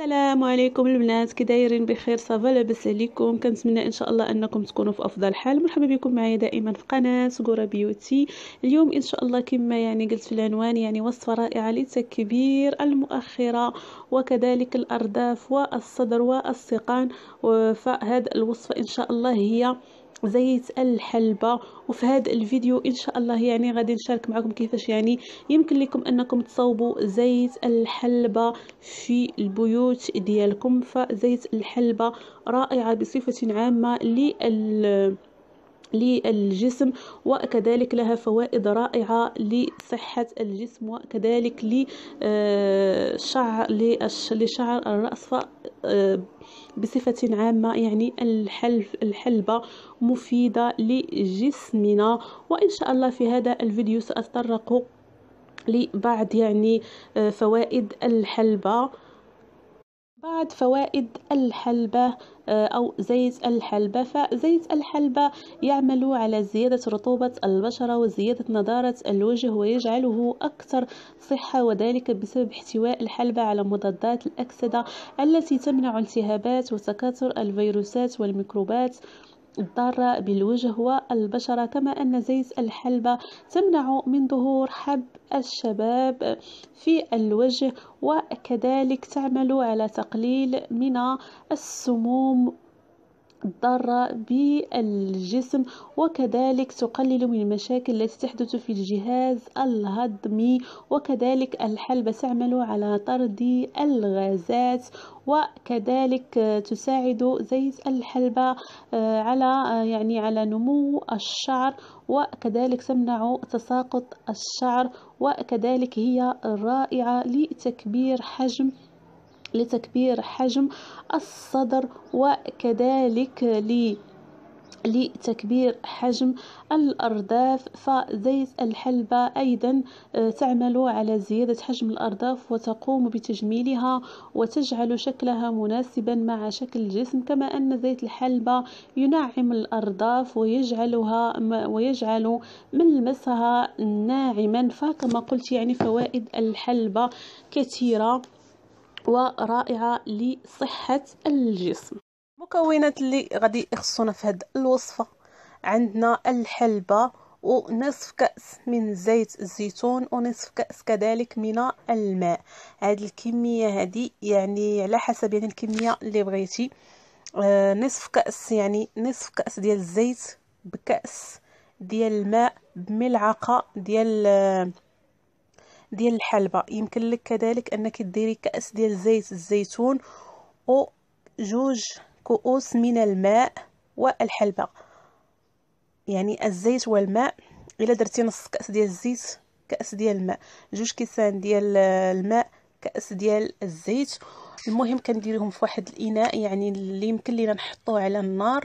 السلام عليكم البنات كي دايرين بخير صافا لاباس عليكم كنتمنى ان شاء الله انكم تكونوا في افضل حال مرحبا بكم معايا دائما في قناه غورا بيوتي اليوم ان شاء الله كما يعني قلت في العنوان يعني وصفه رائعه لتكبير المؤخره وكذلك الارداف والصدر والسقان فهذه الوصفه ان شاء الله هي زيت الحلبة وفي هذا الفيديو ان شاء الله يعني غادي نشارك معكم كيفاش يعني يمكن لكم انكم تصوبوا زيت الحلبة في البيوت ديالكم فزيت الحلبة رائعة بصفة عامة لل للجسم وكذلك لها فوائد رائعة لصحة الجسم وكذلك آه، لشعر لشعر الرأس آه، بصفة عامة يعني الحلف الحلبة مفيدة لجسمنا وإن شاء الله في هذا الفيديو سأتطرق لبعض يعني آه، فوائد الحلبة بعض فوائد الحلبة آه، أو زيت الحلبة فزيت الحلبة يعمل على زيادة رطوبة البشرة وزيادة نضارة الوجه ويجعله أكثر صحة وذلك بسبب احتواء الحلبة على مضادات الأكسدة التي تمنع التهابات وتكاثر الفيروسات والميكروبات الضارة بالوجه والبشرة كما أن زيت الحلبة تمنع من ظهور حب الشباب في الوجه وكذلك تعمل على تقليل من السموم الضارة بالجسم وكذلك تقلل من المشاكل التي تحدث في الجهاز الهضمي وكذلك الحلبة تعمل على طرد الغازات وكذلك تساعد زيت الحلبة آه، على آه، يعني على نمو الشعر وكذلك تمنع تساقط الشعر وكذلك هي رائعة لتكبير حجم لتكبير حجم الصدر وكذلك ل لتكبير حجم الأرداف فزيت الحلبة أيضا آه، تعمل على زيادة حجم الأرداف وتقوم بتجميلها وتجعل شكلها مناسبا مع شكل الجسم كما أن زيت الحلبة ينعم الأرداف ويجعلها ويجعل ملمسها ناعما فكما قلت يعني فوائد الحلبة كثيرة ورائعه لصحه الجسم المكونات اللي غادي يخصونا في هاد الوصفه عندنا الحلبه ونصف كأس من زيت الزيتون ونصف كأس كذلك من الماء هاد الكمية هادي يعني على حسب يعني الكمية اللي بغيتي آه نصف كأس يعني نصف كأس ديال الزيت بكأس ديال الماء بملعقة ديال آه ديال الحلبة يمكن لك كذلك انك ديري كأس ديال زيت الزيتون او جوج كؤوس من الماء والحلبة يعني الزيت والماء الا درتي نص كأس ديال الزيت كأس ديال الماء جوج كيسان ديال الماء كأس ديال الزيت المهم كنديرهم في واحد الاناء يعني اللي يمكن لينا نحطوه على النار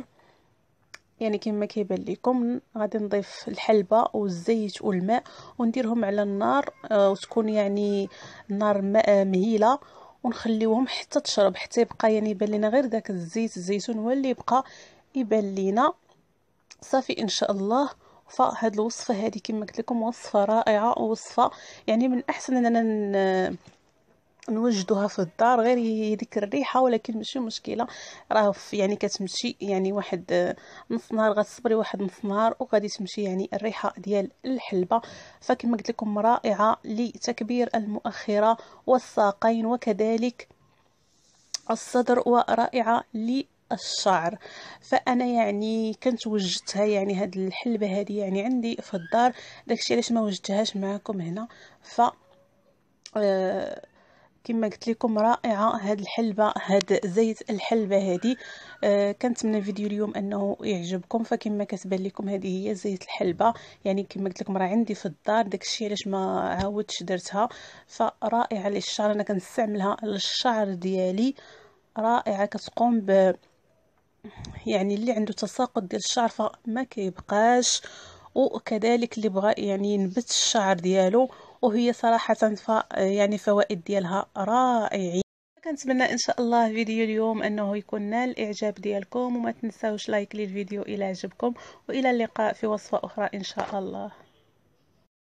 يعني كما كيبان لكم غادي نضيف الحلبة والزيت والماء ونديرهم على النار آه، وتكون يعني النار آه، مهيله ونخليوهم حتى تشرب حتى يبقى يعني يبان لنا غير داك الزيت الزيتون هو اللي يبقى يبان لنا صافي ان شاء الله فهاد الوصفه هذه كما قلت لكم وصفه رائعه وصفه يعني من احسن اننا نوجدوها في الدار غير هذيك الريحه ولكن ماشي مشكله راه يعني كتمشي يعني واحد آه، نص نهار غتصبري واحد نص نهار وغادي تمشي يعني الريحه ديال الحلبه فكما قلت لكم رائعه لتكبير المؤخره والساقين وكذلك الصدر ورائعه للشعر الشعر فانا يعني كنت وجدتها يعني هاد الحلبه هذه يعني عندي في الدار داكشي علاش ما وجدتهاش معكم هنا ف آه كما قلت لكم رائعه هاد الحلبه هاد زيت الحلبه هادي آه كنتمنى الفيديو اليوم انه يعجبكم فكما كتبان لكم هذه هي زيت الحلبه يعني كما قلت لكم راه عندي في الدار داكشي علاش ما عاودتش درتها فرائعه للشعر انا كنستعملها للشعر ديالي رائعه كتقوم ب يعني اللي عنده تساقط ديال الشعر فما كيبقاش وكذلك اللي بغى يعني ينبت الشعر ديالو وهي صراحة ف يعني فوائد ديالها رائعين كنتمنى ان شاء الله فيديو اليوم انه يكون نال الاعجاب ديالكم وما تنساوش لايك للفيديو الى عجبكم والى اللقاء في وصفة اخرى ان شاء الله